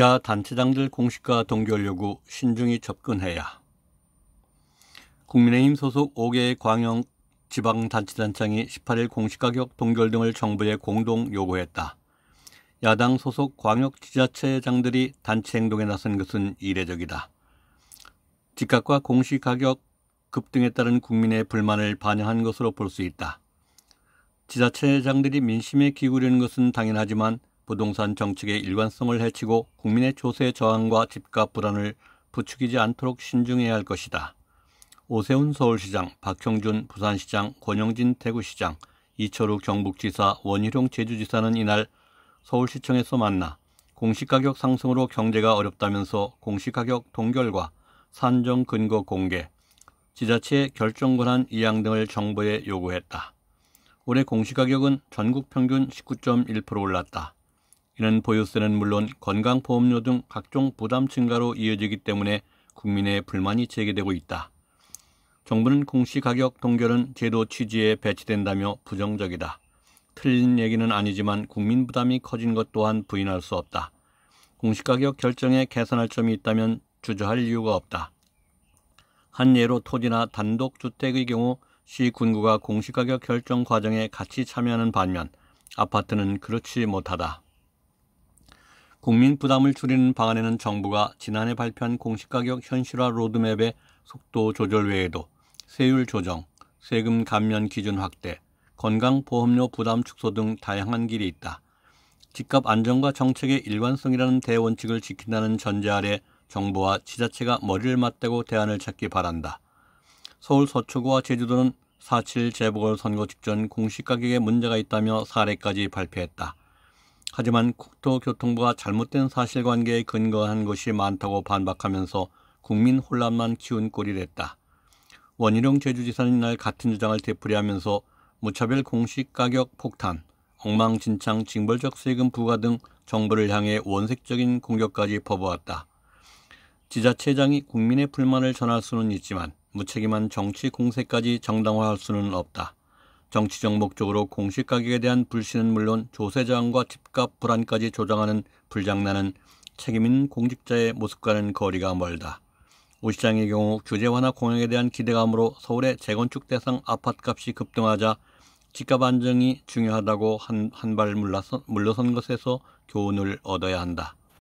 야 단체장들 공식과 동결요구 신중히 접근해야. 국민의힘 소속 5개의 광역 지방단체단장이 18일 공시가격 동결 등을 정부에 공동 요구했다. 야당 소속 광역 지자체장들이 단체 행동에 나선 것은 이례적이다. 집값과 공시가격 급등에 따른 국민의 불만을 반영한 것으로 볼 수 있다. 지자체장들이 민심에 기울이는 것은 당연하지만 부동산 정책의 일관성을 해치고 국민의 조세 저항과 집값 불안을 부추기지 않도록 신중해야 할 것이다. 오세훈 서울시장, 박형준 부산시장, 권영진 대구시장, 이철우 경북지사, 원희룡 제주지사는 이날 서울시청에서 만나 공시가격 상승으로 경제가 어렵다면서 공시가격 동결과 산정 근거 공개, 지자체 의 결정 권한 이양 등을 정부에 요구했다. 올해 공시가격은 전국 평균 19.1% 올랐다. 이는 보유세는 물론 건강보험료 등 각종 부담 증가로 이어지기 때문에 국민의 불만이 제기되고 있다. 정부는 공시가격 동결은 제도 취지에 배치된다며 부정적이다. 틀린 얘기는 아니지만 국민 부담이 커진 것 또한 부인할 수 없다. 공시가격 결정에 개선할 점이 있다면 주저할 이유가 없다. 한 예로 토지나 단독주택의 경우 시 군구가 공시가격 결정 과정에 같이 참여하는 반면 아파트는 그렇지 못하다. 국민 부담을 줄이는 방안에는 정부가 지난해 발표한 공시가격 현실화 로드맵의 속도 조절 외에도 세율 조정, 세금 감면 기준 확대, 건강보험료 부담 축소 등 다양한 길이 있다. 집값 안정과 정책의 일관성이라는 대원칙을 지킨다는 전제 아래 정부와 지자체가 머리를 맞대고 대안을 찾기 바란다. 서울 서초구와 제주도는 4.7 재보궐선거 직전 공시가격에 문제가 있다며 사례까지 발표했다. 하지만 국토교통부가 잘못된 사실관계에 근거한 것이 많다고 반박하면서 국민 혼란만 키운 꼴이 됐다. 원희룡 제주지사는 이날 같은 주장을 되풀이하면서 무차별 공시가격 폭탄, 엉망진창 징벌적 세금 부과 등 정부를 향해 원색적인 공격까지 퍼부었다. 지자체장이 국민의 불만을 전할 수는 있지만 무책임한 정치 공세까지 정당화할 수는 없다. 정치적 목적으로 공시 가격에 대한 불신은 물론 조세저항과 집값 불안까지 조장하는 불장난은 책임인 공직자의 모습과는 거리가 멀다. 오 시장의 경우 규제 완화 공약에 대한 기대감으로 서울의 재건축 대상 아파트값이 급등하자 집값 안정이 중요하다고 한, 한발 물러선, 물러선 것에서 교훈을 얻어야 한다.